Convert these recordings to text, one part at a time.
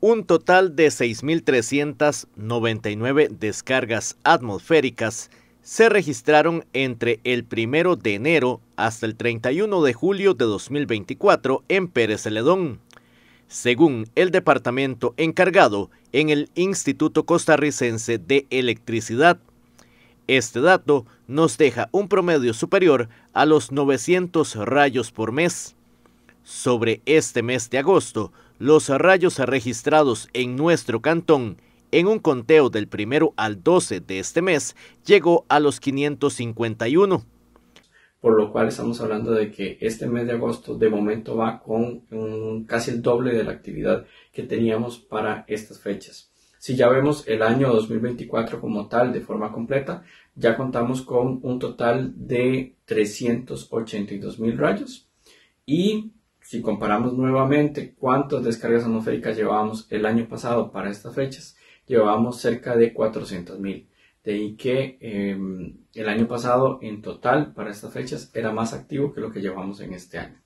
un total de 6.399 descargas atmosféricas se registraron entre el 1 de enero hasta el 31 de julio de 2024 en Pérez Celedón, según el departamento encargado en el Instituto Costarricense de Electricidad. Este dato nos deja un promedio superior a los 900 rayos por mes. Sobre este mes de agosto, los rayos registrados en nuestro cantón en un conteo del primero al 12 de este mes llegó a los 551. Por lo cual estamos hablando de que este mes de agosto de momento va con casi el doble de la actividad que teníamos para estas fechas. Si ya vemos el año 2024 como tal de forma completa, ya contamos con un total de 382 mil rayos y si comparamos nuevamente cuántas descargas atmosféricas llevábamos el año pasado para estas fechas, llevábamos cerca de 400.000. De ahí que em, el año pasado en total para estas fechas era más activo que lo que llevamos en este año.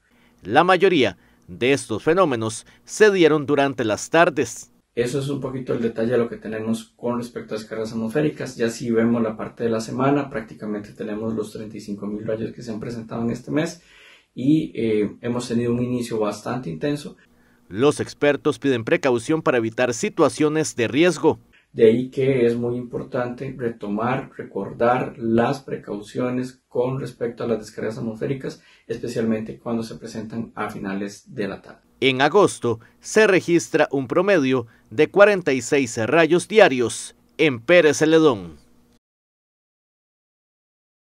La mayoría de estos fenómenos se dieron durante las tardes. Eso es un poquito el detalle de lo que tenemos con respecto a descargas atmosféricas. Ya si vemos la parte de la semana, prácticamente tenemos los 35.000 rayos que se han presentado en este mes y eh, hemos tenido un inicio bastante intenso. Los expertos piden precaución para evitar situaciones de riesgo. De ahí que es muy importante retomar, recordar las precauciones con respecto a las descargas atmosféricas, especialmente cuando se presentan a finales de la tarde. En agosto se registra un promedio de 46 rayos diarios en Pérez Celedón.